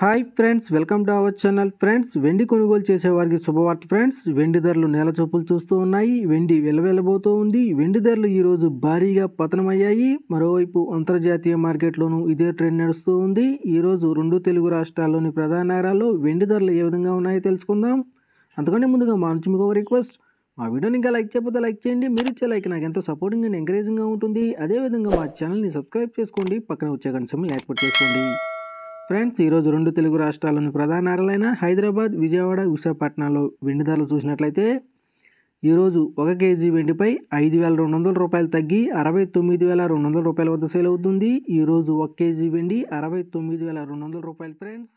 hi friends welcome to our channel friends వెండి కొనుగోలు చేసేవారికి శుభవార్త ఫ్రెండ్స్ వెండి ధరలు నేల చూపులు చూస్తూ ఉన్నాయి వెండి వెలవెలబోతూ ఉంది వెండి ధరలు ఈరోజు భారీగా పతనమయ్యాయి మరోవైపు అంతర్జాతీయ మార్కెట్లోనూ ఇదే ట్రెండ్ నడుస్తూ ఉంది ఈరోజు రెండు తెలుగు రాష్ట్రాల్లోని ప్రధాన నగరాల్లో వెండి ధరలు ఏ విధంగా ఉన్నాయో తెలుసుకుందాం అంతకంటే ముందుగా మా నుంచి మీకు ఒక రిక్వెస్ట్ మా వీడియోని ఇంకా లైక్ చేయకపోతే లైక్ చేయండి మీరు ఇచ్చే లైక్ నాకు ఎంతో సపోర్టింగ్ అండ్ ఎంకరేజింగ్గా ఉంటుంది అదేవిధంగా మా ఛానల్ని సబ్స్క్రైబ్ చేసుకోండి పక్కన వచ్చే కనీసం ఏర్పాటు చేసుకోండి ఫ్రెండ్స్ ఈరోజు రెండు తెలుగు రాష్ట్రాల్లోని ప్రధాన నగరాలైన హైదరాబాద్ విజయవాడ విశాఖపట్నంలో వెండి ధరలు చూసినట్లయితే ఈరోజు ఒక కేజీ వెండిపై ఐదు వేల రెండు వందల రూపాయలు తగ్గి అరవై తొమ్మిది వేల రెండు వందల రూపాయల వద్ద సేల్ అవుతుంది ఈరోజు ఒక కేజీ వెండి అరవై తొమ్మిది వేల రెండు వందల రూపాయలు ఫ్రెండ్స్